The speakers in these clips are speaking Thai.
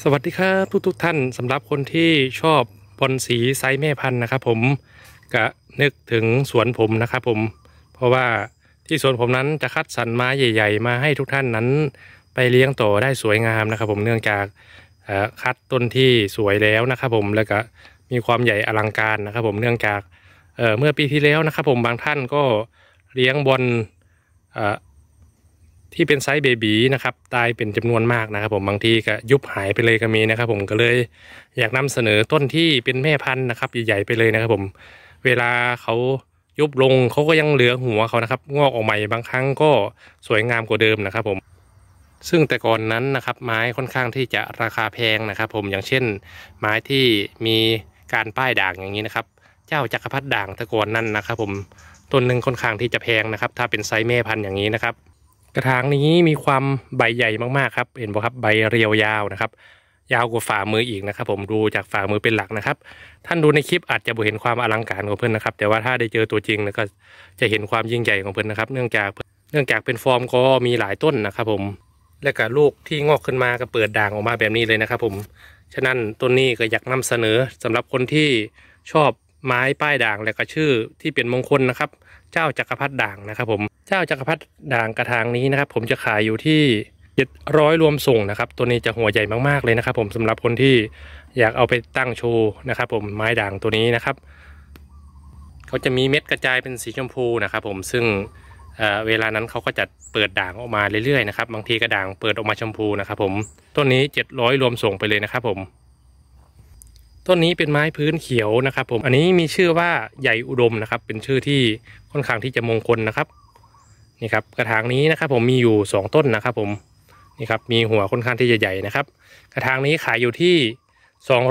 สวัสดีครับทุกทุกท่านสำหรับคนที่ชอบปนสีไซส์แม่พันธุ์นะครับผมกะนึกถึงสวนผมนะครับผมเพราะว่าที่สวนผมนั้นจะคัดสรรไม้ใหญ่ ๆ มาให้ทุกท่านนั้น ไปเลี้ยงต่อได้สวยงามนะครับ ผมเนื่องจากคัดต้นที่สวยแล้วนะครับผมแล้วก็มีความใหญ่อลังการนะครับผมเนื่องจากเมื่อปีที่แล้วนะครับผมบางท่านก็เลี้ยงบอที่เป็นไซส์เบบีนะครับตายเป็นจำนวนมากนะครับ ผมบางทีก็ยุบหายไปเลยก็มีนะครับ ผมก็เลยอยากนำเสนอต้นที่เป็นแม่พันธุ์นะครับใหญ่ๆไปเลยนะครับ ผมเวลาเขายุบลงเขาก็ยังเหลือหัวเขานะครับ งอกออกใหม่บางครั้งก็สวยงามกว่าเดิมนะครับ ผม ซึ่งแต่ก่อนนั้นนะครับ ไม้ค่อนข้างที่จะราคาแพงนะครับ ผมอย่างเช่นไม้ที่มีการป้ายด่างอย่างนี้นะครับ เจ้าจักรพรรดิด่างแต่ก่อนนั้นนะครับ ผมต้นหนึ่งค่อนข้างที่จะแพงนะครับ ถ้าเป็นไซส์แม่พันธุ์อย่างนี้นะครับกระถางนี้มีความใบใหญ่มากๆครับเห็นไหมครับใบเรียวยาวนะครับยาวกว่าฝ่ามืออีกนะครับ ผมดูจากฝ่ามือเป็นหลักนะครับ ท่านดูในคลิปอาจจะบ่เห็นความอลังการของเพื่อนนะครับ แต่ว่าถ้าได้เจอตัวจริงนะก็จะเห็นความยิ่งใหญ่ของเพื่อนนะครับเนื่องจากเนื่องจากเป็นฟอร์มก็มีหลายต้นนะครับ ผมและกับลูกที่งอกขึ้นมาก็เปิดด่างออกมาแบบนี้เลยนะครับ ผมฉะนั้นต้นนี้ก็อยากนำเสนอสำหรับคนที่ชอบไม้ป้ายด่างและก็ชื่อที่เป็นมงคลนะครับ เจ้าจักรพรรดิด่างนะครับ ผมเจ้าจักรพรรดิด่างกระถางนี้นะครับผมจะขายอยู่ที่เจ็ดร้อยรวมส่งนะครับตัวนี้จะหัวใหญ่มากๆเลยนะครับ ผมสำหรับคนที่อยากเอาไปตั้งโชว์นะครับผมไม้ด่างตัวนี้นะครับเขาจะมีเม็ดกระจายเป็นสีชมพูนะครับ ผมซึ่งเวลานั้นเขาก็จะเปิดด่างออกมาเรื่อยๆนะครับบางทีกระด่างเปิดออกมาชมพูนะครับ ผมต้นนี้เจ็ดร้อยรวมส่งไปเลยนะครับ ผมต้นนี้เป็นไม้พื้นเขียวนะครับผม อันนี้มีชื่อว่าใหญ่อุดมนะครับ เป็นชื่อที่ค่อนข้างที่จะมงคลนะครับ นี่ครับ กระถางนี้นะครับผมมีอยู่ 2 ต้นนะครับผม นี่ครับมีหัวค่อนข้างที่จะใหญ่นะครับ กระถางนี้ขายอยู่ที่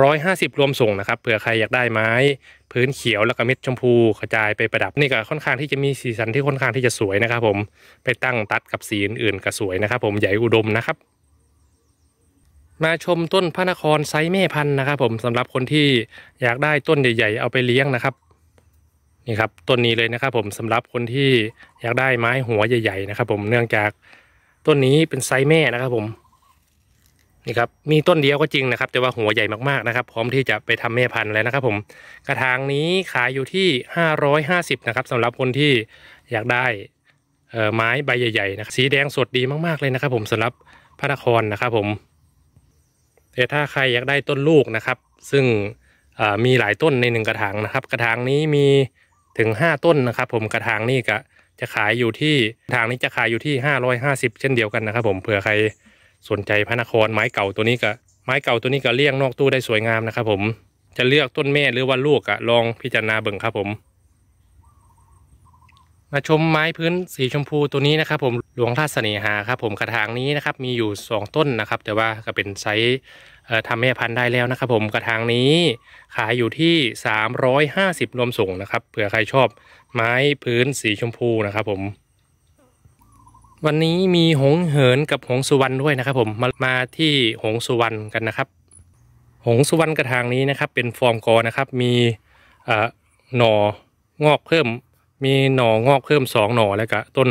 250 รวมส่งนะครับ เผื่อใครอยากได้ไม้พื้นเขียวแล้วก็เม็ดชมพูกระจายไปประดับนี่ก็ค่อนข้างที่จะมีสีสันที่ค่อนข้างที่จะสวยนะครับ ผม ไปตั้งตัดกับสีอื่นๆก็สวยนะครับ ผมใหญ่อุดมนะครับมาชมต้นพระนครไซแม่พันธุ์นะครับ ผมสำหรับคนที่อยากได้ต้นใหญ่ๆเอาไปเลี้ยงนะครับ นี่ครับต้นนี้เลยนะครับผมสำหรับคนที่อยากได้ไม้หัวใหญ่ ๆนะครับ ผมเนื่องจากต้นนี้เป็นไซแม่นะครับ ผมนี่ครับมีต้นเดียวก็จริงนะครับ แต่ว่าหัวใหญ่มากๆนะครับ พร้อมที่จะไปทำแม่พันธุ์แล้วนะครับ ผมกระถางนี้ขายอยู่ที่550นะครับ สำหรับคนที่อยากได้ไม้ใบใหญ่ๆนะครับสีแดงสดดีมากๆเลยนะครับ ผมสำหรับพระนครนะครับผมแต่ถ้าใครอยากได้ต้นลูกนะครับ ซึ่งมีหลายต้นในหนึ่งกระถางนะครับ กระถางนี้มีถึง 5 ต้นนะครับ ผมกระถางนี้ก็จะขายอยู่ที่ทางนี้จะขายอยู่ที่ 550 เช่นเดียวกันนะครับ ผมเผื่อใครสนใจพระนครไม้เก่าตัวนี้ก็ไม้เก่าตัวนี้ก็เลี้ยงนอกตู้ได้สวยงามนะครับ ผมจะเลือกต้นแม่หรือว่าลูกอะลองพิจารณาเบิ่งครับผมมาชมไม้พื้นสีชมพูตัวนี้นะครับผมหลวงทาสเสนหาครับผมกระถางนี้นะครับมีอยู่ 2 ต้นนะครับแต่ว่าก็เป็นไซส์ทำแม่พันธุ์ได้แล้วนะครับ ผมกระถางนี้ขายอยู่ที่ 350 รวมส่งนะครับเผื่อใครชอบไม้พื้นสีชมพูนะครับผมวันนี้มีหงเหินกับหงสุวรรณด้วยนะครับ ผมมามาที่หงสุวรรณกันนะครับ หงสุวรรณกระถางนี้นะครับ เป็นฟอร์มกอนะครับมีหน่องอกเพิ่มมีหน่องอกเพิ่มสองหน่อแล้วก็ ต้น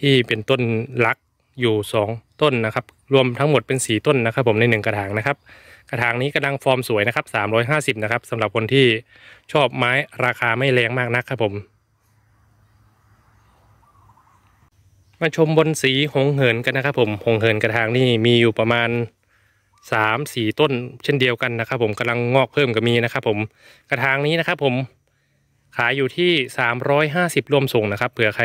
ที่เป็นต้นลักอยู่สองต้นนะครับ รวมทั้งหมดเป็นสี่ต้นนะครับ ผมในหนึ่งกระถางนะครับกระถางนี้กำลังฟอร์มสวยนะครับสามร้อยห้าสิบนะครับสำหรับคนที่ชอบไม้ราคาไม่แรงมากนักครับ ผม มาชมบนสีหงเหินกันนะครับ ผมหงเหินกระถางนี่มีอยู่ประมาณสามสี่ต้นเช่นเดียวกันนะครับผมกำลังงอกเพิ่มก็มีนะครับผมกระถางนี้นะครับผมขายอยู่ที่ 350รวมส่งนะครับ เผื่อใคร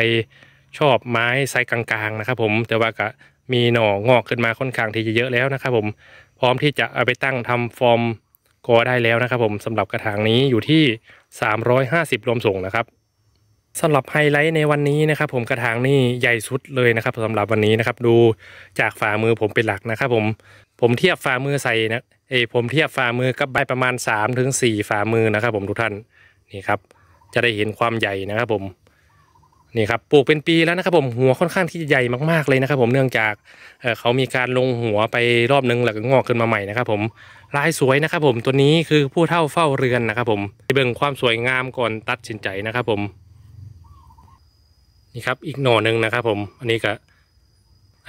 ชอบไม้ไซส์กลางๆนะครับ ผมแต่ว่าก็มีหน่องอกขึ้นมาค่อนข้างที่จะเยอะแล้วนะครับ ผม พร้อมที่จะเอาไปตั้งทำฟอร์มก่อได้แล้วนะครับ ผมสำหรับกระถางนี้อยู่ที่ 350รวมส่งนะครับสำหรับไฮไลท์ในวันนี้นะครับ ผม กระถางนี่ใหญ่สุดเลยนะครับ สำหรับวันนี้นะครับ ดูจากฝ่ามือผมเป็นหลักนะครับ ผม ผมเทียบฝ่ามือใส่นะเอผมเทียบฝ่ามือกับใบประมาณ3-4ฝ่ามือนะครับ ผมทุกท่าน นี่ครับจะได้เห็นความใหญ่นะครับ ผมนี่ครับปลูกเป็นปีแล้วนะครับ ผมหัวค่อนข้างที่จะใหญ่มากๆเลยนะครับ ผมเนื่องจากเขามีการลงหัวไปรอบนึงแล้วก็งอกขึ้นมาใหม่นะครับ ผมลายสวยนะครับผมตัวนี้คือผู้เท่าเฝ้าเรือนนะครับ ผมเบ่งความสวยงามก่อนตัดสินใจนะครับ ผมนี่ครับ อีกหน่อหนึ่งนะครับ ผม อันนี้ก็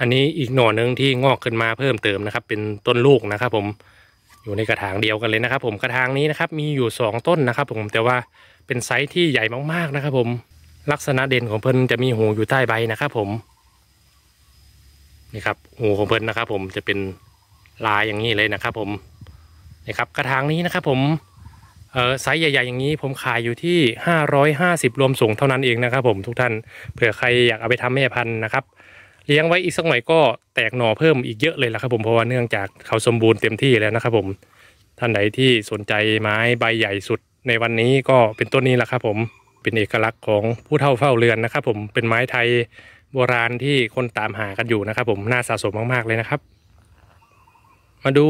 อันนี้อีกหน่อหนึ่งที่งอกขึ้นมาเพิ่มเติมนะครับ เป็นต้นลูกนะครับ ผมอยู่ในกระถางเดียวกันเลยนะครับ ผมกระถางนี้นะครับ มีอยู่ 2 ต้นนะครับ ผมแต่ว่าเป็นไซส์ที่ใหญ่มากๆนะครับ ผมลักษณะเด่นของเพิ่นจะมีหูอยู่ใต้ใบนะครับ ผมนี่ครับหูของเพิ่นนะครับ ผมจะเป็นลายอย่างนี้เลยนะครับ ผมนี่ครับ กระถางนี้นะครับ ผมเออไซส์ใหญ่ๆ อย่างนี้ ผมขายอยู่ที่550รวมส่งเท่านั้นเองนะครับ ผมทุกท่านเผื่อใครอยากเอาไปทำแม่พันธุ์นะครับเลี้ยงไว้อีกสักหน่อยก็แตกหน่อเพิ่มอีกเยอะเลยล่ะครับผมเพราะว่าเนื่องจากเขาสมบูรณ์เต็มที่แล้วนะครับ ผมท่านไหนที่สนใจไม้ใบใหญ่สุดในวันนี้ก็เป็นต้นนี้แหละครับผมเป็นเอกลักษณ์ของผู้เท่าเฝ้าเรือนนะครับ ผมเป็นไม้ไทยโบราณที่คนตามหากันอยู่นะครับ ผมน่าสะสมมากๆเลยนะครับ มาดู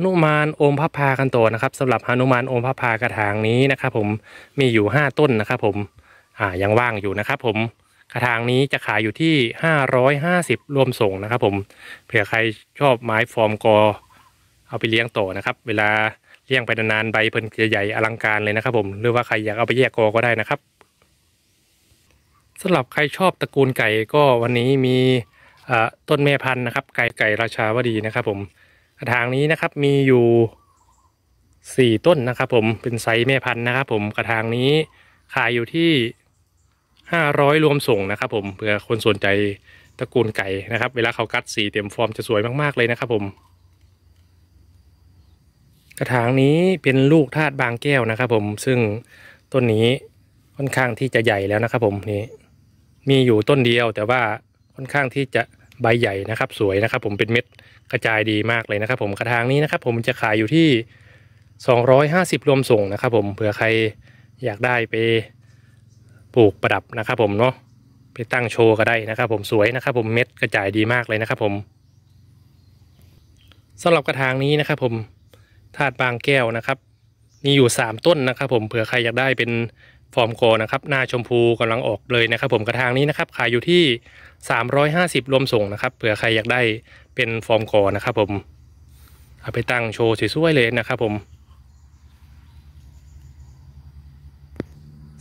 หนุมานโอมพระพากันต่อนะครับ สำหรับหนุมานโอมพระพากระถางนี้นะครับ ผมมีอยู่ 5 ต้นนะครับผมอ่ายังว่างอยู่นะครับ ผมกระถางนี้จะขายอยู่ที่ 550ร้วมส่งนะครับผมเผื่อใครชอบไม้ฟอร์มกอ เอาไปเลี้ยงต่อนะครับ เวลาเลี้ยงไปนานๆใบเพิ่นจะใหญ่อลังการเลยนะครับ ผมหรือว่าใครอยากเอาไปแยกกอก็ได้นะครับสำหรับใครชอบตระกูลไก่ก็วันนี้มีต้นแม่พันธุ์นะครับ ไก่ไก่ราชาวดีนะครับ ผมกระถางนี้นะครับมีอยู่สี่ต้นนะครับ ผมเป็นไซส์แม่พันธุ์นะครับ ผมกระถางนี้ขายอยู่ที่ห้าร้อยรวมส่งนะครับ ผมเผื่อคนสนใจตระกูลไก่นะครับเวลาเขากัดสีเต็มฟอร์มจะสวยมากๆเลยนะครับผม กระถางนี้เป็นลูกธาตุบางแก้วนะครับ ผมซึ่งต้นนี้ค่อนข้างที่จะใหญ่แล้วนะครับ ผมนี่มีอยู่ต้นเดียวแต่ว่าค่อนข้างที่จะใบใหญ่นะครับ สวยนะครับ ผมเป็นเม็ดกระจายดีมากเลยนะครับ ผมกระถางนี้นะครับ ผมจะขายอยู่ที่ 250 รวมส่งนะครับ ผมเผื่อใครอยากได้ไปปลูกประดับนะครับผมเนาะไปตั้งโชว์ก็ได้นะครับผมสวยนะครับผมเม็ดกระจายดีมากเลยนะครับผมสำหรับกระถางนี้นะครับผมธาตุบางแก้วนะครับ มีอยู่3ต้นนะครับผมเผื่อ ใครอยากได้เป็นฟอร์มโกนะครับ หน้าชมพูกำลังออกเลยนะครับผมกระถางนี้นะครับ ขายอยู่ที่ 350รวมส่งนะครับ เผื่อใครอยากได้เป็นฟอร์มโกนะครับผมเอาไปตั้งโชว์สวย ๆ เลยนะครับผม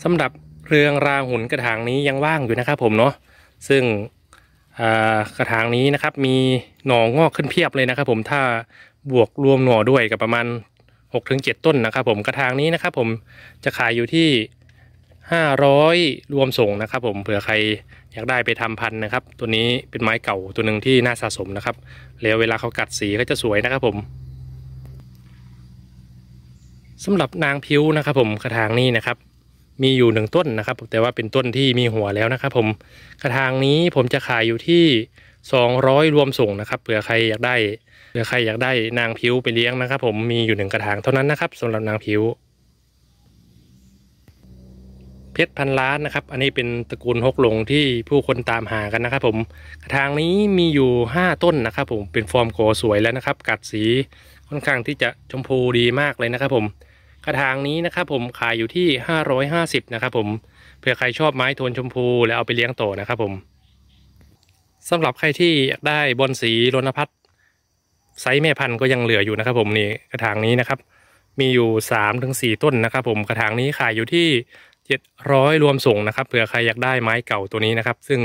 สำหรับเรืองราหุนกระถางนี้ยังว่างอยู่นะครับผมเนาะซึ่งกระถางนี้นะครับ มีหน่องอกขึ้นเพียบเลยนะครับผมถ้าบวกรวมหน่อด้วยกับประมาณ6-7ต้นนะครับ ผมกระถางนี้นะครับ ผมจะขายอยู่ที่ 500 รวมส่งนะครับ ผมเผื่อใครอยากได้ไปทำพันธุ์นะครับ ตัวนี้เป็นไม้เก่าตัวหนึ่งที่น่าสะสมนะครับแล้วเวลาเขากัดสีก็จะสวยนะครับผมสำหรับนางพิ้วนะครับ ผมกระถางนี้นะครับมีอยู่หนึ่งต้นนะครับ แต่ว่าเป็นต้นที่มีหัวแล้วนะครับ ผมกระถางนี้ผมจะขายอยู่ที่ 200 รวมส่งนะครับเผื่อใครอยากได้เผื่อใครอยากได้นางผิวไปเลี้ยงนะครับ ผมมีอยู่หนึ่งกระถางเท่านั้นนะครับสำหรับนางผิวเพชรพันล้านนะครับ อันนี้เป็นตระกูลฮกลงที่ผู้คนตามหากันนะครับ ผมกระถางนี้มีอยู่5ต้นนะครับ ผมเป็นฟอร์มโกสวยแล้วนะครับ กัดสีค่อนข้างที่จะชมพูดีมากเลยนะครับ ผมกระถางนี้นะครับผมขายอยู่ที่ 550นะครับ ผมเผื่อใครชอบไม้โทนชมพูแล้วเอาไปเลี้ยงโตนะครับ ผมสำหรับใครที่อยากได้บอนสีรณพัฒน์ไซส์แม่พันธุ์ก็ยังเหลืออยู่นะครับ ผมนี่กระถางนี้นะครับ มีอยู่3มถึงสต้นนะครับ ผมกระถางนี้ขายอยู่ที่ 700 รวมส่งนะครับเผื่อใครอยากได้ไม้เก่าตัวนี้นะครับ ซึ่ง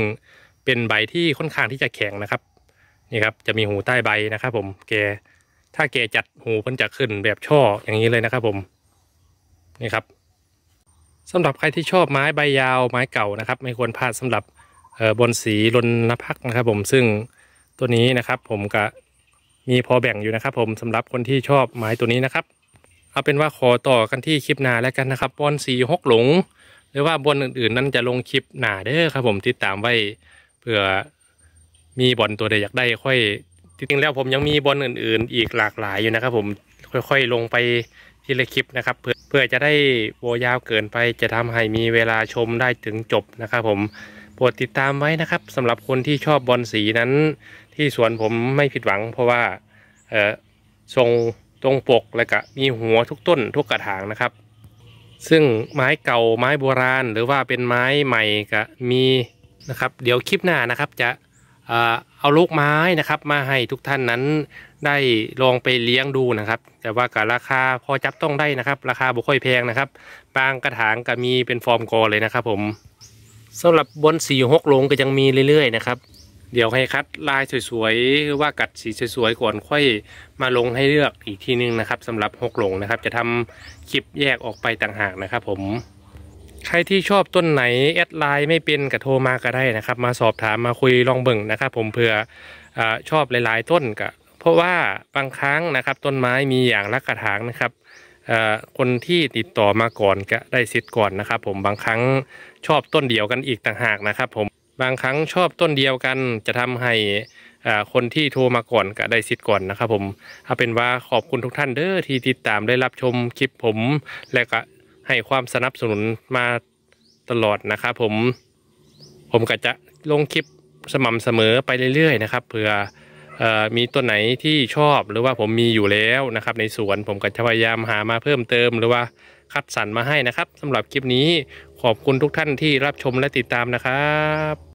เป็นใบที่ค่อนข้างที่จะแข็งนะครับนี่ครับจะมีหูใต้ใบนะครับผมแกถ้าแกจัดหูมันจะขึ้นแบบช่ออย่างนี้เลยนะครับผมนี่ครับสำหรับใครที่ชอบไม้ใบยาวไม้เก่านะครับไม่ควรพลาดสำหรับบนสีลนนพักนะครับ ผมซึ่งตัวนี้นะครับ ผมก็มีพอแบ่งอยู่นะครับ ผมสำหรับคนที่ชอบไม้ตัวนี้นะครับเอาเป็นว่าขอต่อกันที่คลิปหน้าแล้วกันนะครับบอนสีหกหลง หรือว่าบอนอื่น ๆนั้นจะลงคลิปหนาเด้อครับ ผมติดตามไว้เผื่อมีบอลตัวใดอยากได้ค่อยจริงๆแล้วผมยังมีบอลอื่นๆอีกหลากหลายอยู่นะครับ ผมค่อยๆลงไปทีลคลิปนะครับเพื่อเพื่อจะได้โวยาวเกินไป จะทำให้มีเวลาชมได้ถึงจบนะครับ ผมโปรดติดตามไว้นะครับสำหรับคนที่ชอบบอลสีนั้นที่สวนผมไม่ผิดหวัง เพราะว่าเออทรงตรงปกและก็มีหัวทุกต้นทุกกระถางนะครับ ซึ่งไม้เก่าไม้โบราณหรือว่าเป็นไม้ใหม่ก็มีนะครับ เดี๋ยวคลิปหน้านะครับจะเอาลูกไม้นะครับมาให้ทุกท่านนั้น ได้ลองไปเลี้ยงดูนะครับ แต่ว่ากับราคาพอจับต้องได้นะครับ ราคาบุค่อยแพงนะครับบางกระถางก็มีเป็นฟอร์มกอเลยนะครับ ผม สำหรับบนสีหกลงก็ยังมีเรื่อยๆ นะครับ เดี๋ยวให้คัดลายสวยๆหรือว่ากัดสีสวยๆก่อนค่อยมาลงให้เลือกอีกทีนึงนะครับ สำหรับหกลงนะครับ จะทำคลิปแยกออกไปต่างหากนะครับ ผมใครที่ชอบต้นไหนแอดไลน์ไม่เป็นก็โทรมาก็ได้นะครับ มาสอบถามมาคุยลองเบิ่งนะครับ ผมเผื่ออชอบหลาย ๆ ต้นก็เพราะว่าบางครั้งนะครับต้นไม้มีอย่างละกระถางนะครับคนที่ติดต่อมาก่อนก็ได้สิทธิ์ก่อนนะครับ ผมบางครั้งชอบต้นเดียวกันอีกต่างหากนะครับผมบางครั้งชอบต้นเดียวกันจะทำให้คนที่โทรมาก่อนก็ได้สิทธิ์ก่อนนะครับ ผมเอาเป็นว่าขอบคุณทุกท่านเด้อที่ติดตามได้รับชมคลิปผมและก็ให้ความสนับสนุนมาตลอดนะครับผมผมก็จะลงคลิปสม่ำเสมอไปเรื่อยๆนะครับเผื่ออมีตัวไหนที่ชอบหรือว่าผมมีอยู่แล้วนะครับในสวนผมก็จะพยายามหามาเพิ่มเติมหรือว่าคัดสรรมาให้นะครับสำหรับคลิปนี้ขอบคุณทุกท่านที่รับชมและติดตามนะครับ